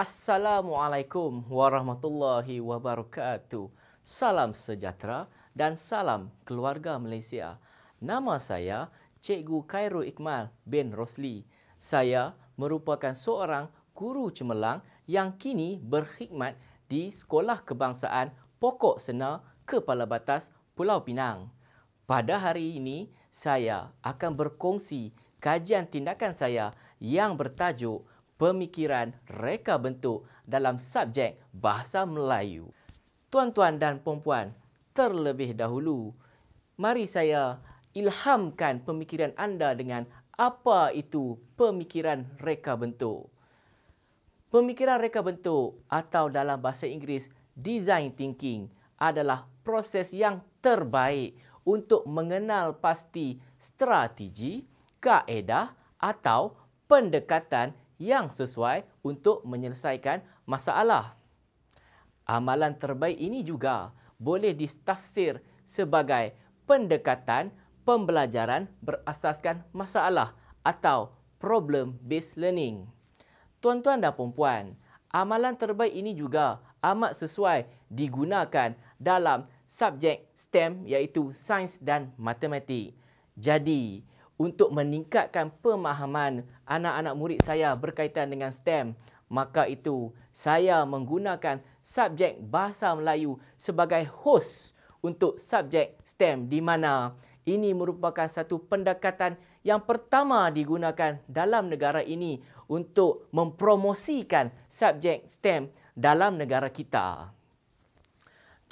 Assalamualaikum warahmatullahi wabarakatuh. Salam sejahtera dan salam keluarga Malaysia. Nama saya Cikgu Khairul Ikmal bin Rosli. Saya merupakan seorang guru cemerlang yang kini berkhidmat di Sekolah Kebangsaan Pokok Sena Kepala Batas Pulau Pinang. Pada hari ini, saya akan berkongsi kajian tindakan saya yang bertajuk pemikiran reka bentuk dalam subjek bahasa Melayu. Tuan-tuan dan puan-puan, terlebih dahulu, mari saya ilhamkan pemikiran anda dengan apa itu pemikiran reka bentuk. Pemikiran reka bentuk atau dalam bahasa Inggeris design thinking adalah proses yang terbaik untuk mengenal pasti strategi, kaedah atau pendekatan yang sesuai untuk menyelesaikan masalah. Amalan terbaik ini juga boleh ditafsir sebagai pendekatan pembelajaran berasaskan masalah atau problem-based learning. Tuan-tuan dan puan-puan, amalan terbaik ini juga amat sesuai digunakan dalam subjek STEM iaitu sains dan matematik. Jadi, untuk meningkatkan pemahaman anak-anak murid saya berkaitan dengan STEM. Maka itu, saya menggunakan subjek Bahasa Melayu sebagai host untuk subjek STEM di mana ini merupakan satu pendekatan yang pertama digunakan dalam negara ini untuk mempromosikan subjek STEM dalam negara kita.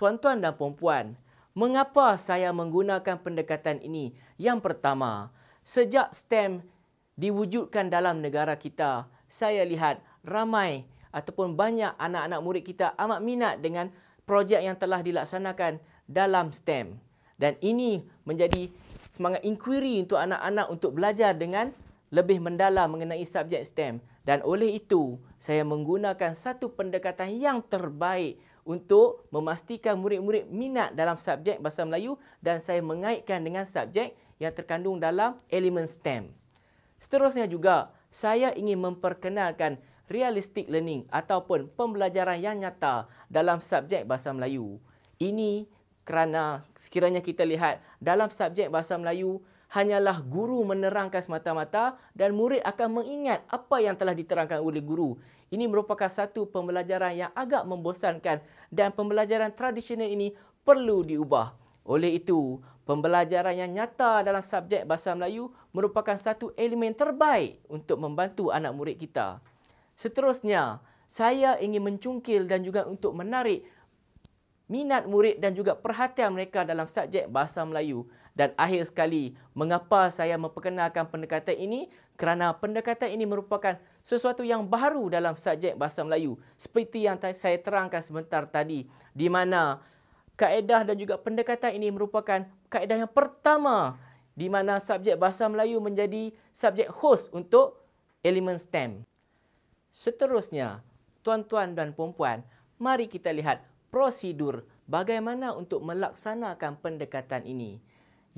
Tuan-tuan dan puan-puan, mengapa saya menggunakan pendekatan ini? Yang pertama, sejak STEM diwujudkan dalam negara kita, saya lihat ramai ataupun banyak anak-anak murid kita amat minat dengan projek yang telah dilaksanakan dalam STEM. Dan ini menjadi semangat inquiry untuk anak-anak untuk belajar dengan lebih mendalam mengenai subjek STEM. Dan oleh itu, saya menggunakan satu pendekatan yang terbaik untuk memastikan murid-murid minat dalam subjek bahasa Melayu dan saya mengaitkan dengan subjek yang terkandung dalam elemen STEM. Seterusnya juga, saya ingin memperkenalkan realistic learning ataupun pembelajaran yang nyata dalam subjek Bahasa Melayu. Ini kerana sekiranya kita lihat dalam subjek Bahasa Melayu, hanyalah guru menerangkan semata-mata dan murid akan mengingat apa yang telah diterangkan oleh guru. Ini merupakan satu pembelajaran yang agak membosankan dan pembelajaran tradisional ini perlu diubah. Oleh itu, pembelajaran yang nyata dalam subjek Bahasa Melayu merupakan satu elemen terbaik untuk membantu anak murid kita. Seterusnya, saya ingin mencungkil dan juga untuk menarik minat murid dan juga perhatian mereka dalam subjek Bahasa Melayu. Dan akhir sekali, mengapa saya memperkenalkan pendekatan ini? Kerana pendekatan ini merupakan sesuatu yang baru dalam subjek Bahasa Melayu. Seperti yang saya terangkan sebentar tadi, di mana kaedah dan juga pendekatan ini merupakan kaedah yang pertama di mana subjek bahasa Melayu menjadi subjek host untuk elemen STEM. Seterusnya, tuan-tuan dan puan-puan, mari kita lihat prosedur bagaimana untuk melaksanakan pendekatan ini.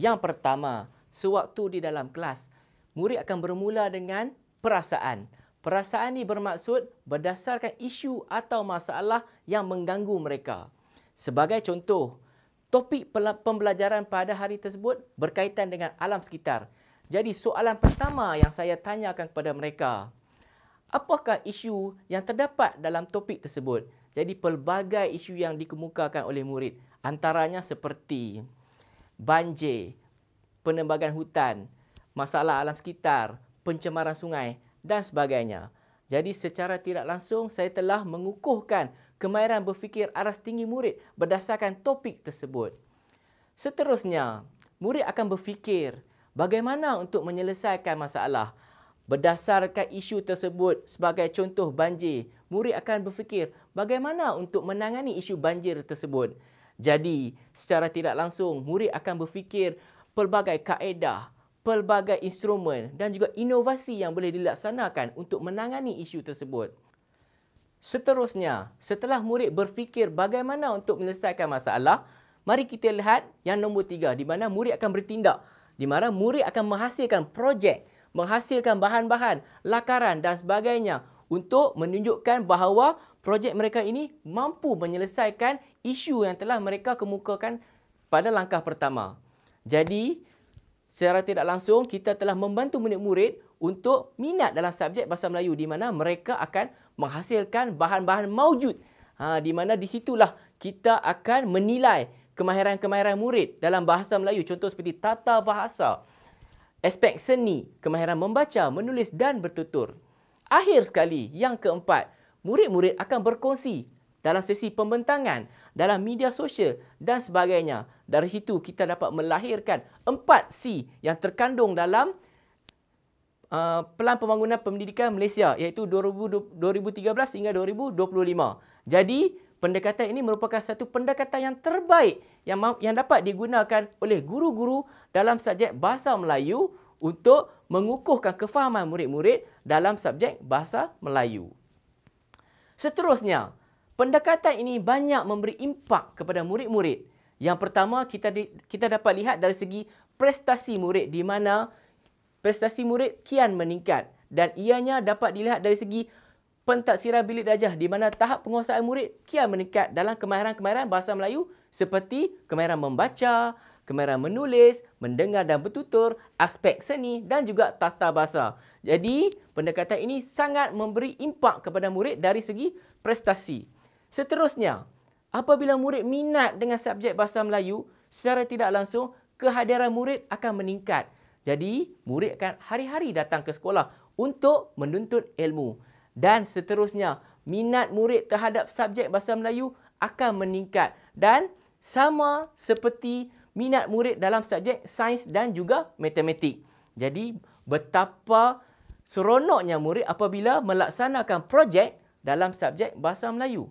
Yang pertama, sewaktu di dalam kelas, murid akan bermula dengan perasaan. Perasaan ini bermaksud berdasarkan isu atau masalah yang mengganggu mereka. Sebagai contoh, topik pembelajaran pada hari tersebut berkaitan dengan alam sekitar. Jadi soalan pertama yang saya tanyakan kepada mereka, apakah isu yang terdapat dalam topik tersebut? Jadi pelbagai isu yang dikemukakan oleh murid, antaranya seperti banjir, penembagan hutan, masalah alam sekitar, pencemaran sungai dan sebagainya. Jadi secara tidak langsung saya telah mengukuhkan kemahiran berfikir aras tinggi murid berdasarkan topik tersebut. Seterusnya, murid akan berfikir bagaimana untuk menyelesaikan masalah berdasarkan isu tersebut sebagai contoh banjir. Murid akan berfikir bagaimana untuk menangani isu banjir tersebut. Jadi, secara tidak langsung murid akan berfikir pelbagai kaedah pelbagai instrumen dan juga inovasi yang boleh dilaksanakan untuk menangani isu tersebut. Seterusnya, setelah murid berfikir bagaimana untuk menyelesaikan masalah, mari kita lihat yang nombor tiga di mana murid akan bertindak, di mana murid akan menghasilkan projek, menghasilkan bahan-bahan, lakaran dan sebagainya untuk menunjukkan bahawa projek mereka ini mampu menyelesaikan isu yang telah mereka kemukakan pada langkah pertama. Jadi, secara tidak langsung kita telah membantu murid-murid untuk minat dalam subjek bahasa Melayu di mana mereka akan menghasilkan bahan-bahan maujud ha, di mana di situlah kita akan menilai kemahiran-kemahiran murid dalam bahasa Melayu contoh seperti tata bahasa aspek seni kemahiran membaca menulis dan bertutur akhir sekali yang keempat murid-murid akan berkongsi dalam sesi pembentangan, dalam media sosial dan sebagainya. Dari situ kita dapat melahirkan empat c yang terkandung dalam uh, Pelan Pembangunan Pendidikan Malaysia iaitu 2013 hingga 2025. Jadi, pendekatan ini merupakan satu pendekatan yang terbaik yang yang dapat digunakan oleh guru-guru dalam subjek Bahasa Melayu untuk mengukuhkan kefahaman murid-murid dalam subjek Bahasa Melayu. Seterusnya, Pendekatan ini banyak memberi impak kepada murid-murid. Yang pertama kita di, kita dapat lihat dari segi prestasi murid di mana prestasi murid kian meningkat dan ianya dapat dilihat dari segi pentadsiran bilik darjah di mana tahap penguasaan murid kian meningkat dalam kemahiran-kemahiran bahasa Melayu seperti kemahiran membaca, kemahiran menulis, mendengar dan bertutur, aspek seni dan juga tata bahasa. Jadi, pendekatan ini sangat memberi impak kepada murid dari segi prestasi. Seterusnya, apabila murid minat dengan subjek bahasa Melayu, secara tidak langsung kehadiran murid akan meningkat. Jadi, murid akan hari-hari datang ke sekolah untuk menuntut ilmu. Dan seterusnya, minat murid terhadap subjek bahasa Melayu akan meningkat dan sama seperti minat murid dalam subjek sains dan juga matematik. Jadi, betapa seronoknya murid apabila melaksanakan projek dalam subjek bahasa Melayu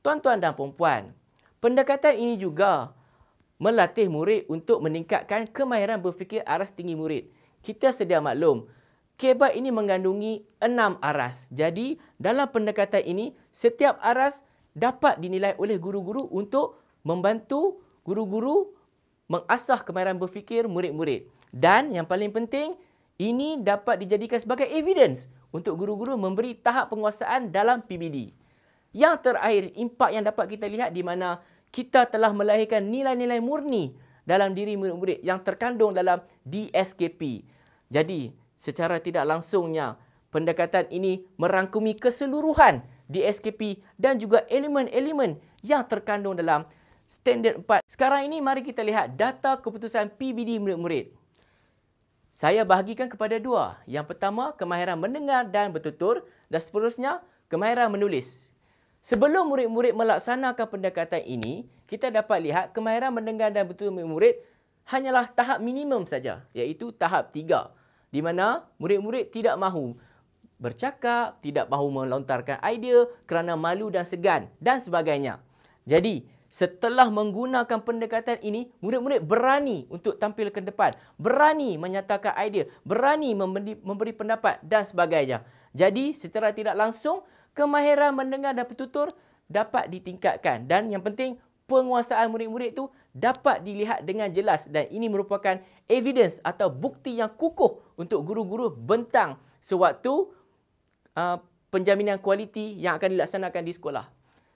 tuan-tuan dan puan-puan, pendekatan ini juga melatih murid untuk meningkatkan kemahiran berfikir aras tinggi murid. Kita sedia maklum, kebat ini mengandungi enam aras. Jadi, dalam pendekatan ini, setiap aras dapat dinilai oleh guru-guru untuk membantu guru-guru mengasah kemahiran berfikir murid-murid. Dan yang paling penting, ini dapat dijadikan sebagai evidence untuk guru-guru memberi tahap penguasaan dalam PBD. Yang terakhir, impak yang dapat kita lihat di mana kita telah melahirkan nilai-nilai murni dalam diri murid-murid yang terkandung dalam DSKP. Jadi, secara tidak langsungnya, pendekatan ini merangkumi keseluruhan DSKP dan juga elemen-elemen yang terkandung dalam standard 4. Sekarang ini, mari kita lihat data keputusan PBD murid-murid. Saya bahagikan kepada dua. Yang pertama, kemahiran mendengar dan bertutur. Dan seterusnya, kemahiran menulis. Sebelum murid-murid melaksanakan pendekatan ini, kita dapat lihat kemahiran mendengar dan betul murid hanyalah tahap minimum saja, iaitu tahap tiga, Di mana murid-murid tidak mahu bercakap, tidak mahu melontarkan idea kerana malu dan segan dan sebagainya. Jadi, setelah menggunakan pendekatan ini, murid-murid berani untuk tampil ke depan, berani menyatakan idea, berani memberi pendapat dan sebagainya. Jadi, secara tidak langsung, kemahiran mendengar dan bertutur dapat ditingkatkan dan yang penting penguasaan murid-murid tu dapat dilihat dengan jelas dan ini merupakan evidence atau bukti yang kukuh untuk guru-guru bentang sewaktu uh, penjaminan kualiti yang akan dilaksanakan di sekolah.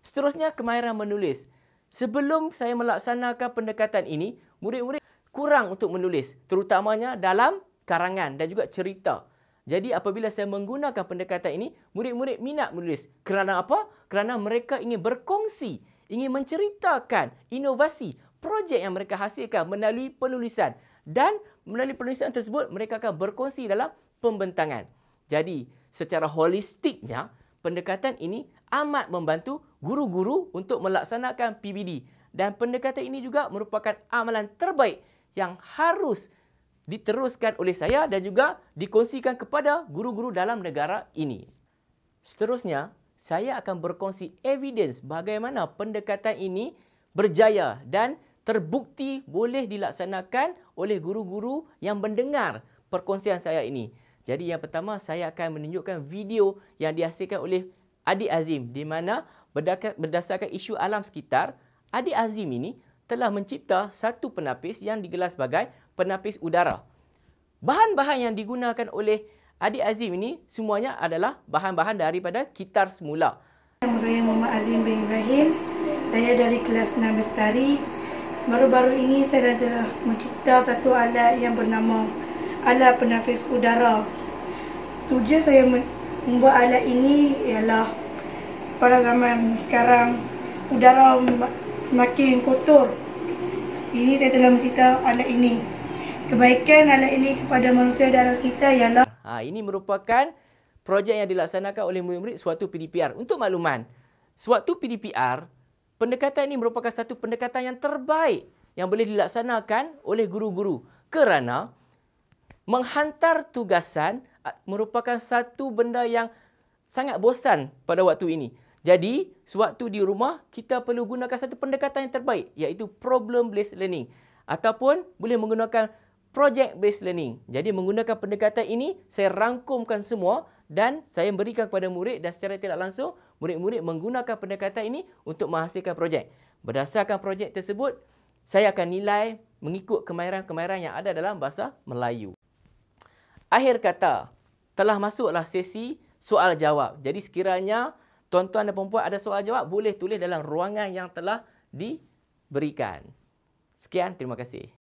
Seterusnya kemahiran menulis. Sebelum saya melaksanakan pendekatan ini, murid-murid kurang untuk menulis terutamanya dalam karangan dan juga cerita. Jadi apabila saya menggunakan pendekatan ini, murid-murid minat menulis. Kerana apa? Kerana mereka ingin berkongsi, ingin menceritakan inovasi, projek yang mereka hasilkan melalui penulisan. Dan melalui penulisan tersebut, mereka akan berkongsi dalam pembentangan. Jadi secara holistiknya, pendekatan ini amat membantu guru-guru untuk melaksanakan PBD. Dan pendekatan ini juga merupakan amalan terbaik yang harus diteruskan oleh saya dan juga dikongsikan kepada guru-guru dalam negara ini. Seterusnya, saya akan berkongsi evidence bagaimana pendekatan ini berjaya dan terbukti boleh dilaksanakan oleh guru-guru yang mendengar perkongsian saya ini. Jadi yang pertama saya akan menunjukkan video yang dihasilkan oleh Adi Azim di mana berdasarkan isu alam sekitar, Adi Azim ini telah mencipta satu penapis yang digelar sebagai penapis udara. Bahan-bahan yang digunakan oleh Adik Azim ini semuanya adalah bahan-bahan daripada kitar semula. Nama saya Muhammad Azim bin Ibrahim. Saya dari kelas 6 Bestari. Baru-baru ini saya telah mencipta satu alat yang bernama alat penapis udara. Tujuan saya membuat alat ini ialah pada zaman sekarang udara semakin kotor. Ini saya telah mencerita alat ini. Kebaikan alat ini kepada manusia dan ras kita ialah... Ha, ini merupakan projek yang dilaksanakan oleh murid-murid suatu PDPR. Untuk makluman, suatu PDPR, pendekatan ini merupakan satu pendekatan yang terbaik yang boleh dilaksanakan oleh guru-guru. Kerana menghantar tugasan merupakan satu benda yang sangat bosan pada waktu ini. Jadi, sewaktu di rumah, kita perlu gunakan satu pendekatan yang terbaik iaitu problem-based learning ataupun boleh menggunakan project-based learning. Jadi, menggunakan pendekatan ini, saya rangkumkan semua dan saya berikan kepada murid dan secara tidak langsung, murid-murid menggunakan pendekatan ini untuk menghasilkan projek. Berdasarkan projek tersebut, saya akan nilai mengikut kemahiran-kemahiran yang ada dalam bahasa Melayu. Akhir kata, telah masuklah sesi soal jawab. Jadi, sekiranya tuan-tuan dan perempuan ada soal jawab, boleh tulis dalam ruangan yang telah diberikan. Sekian, terima kasih.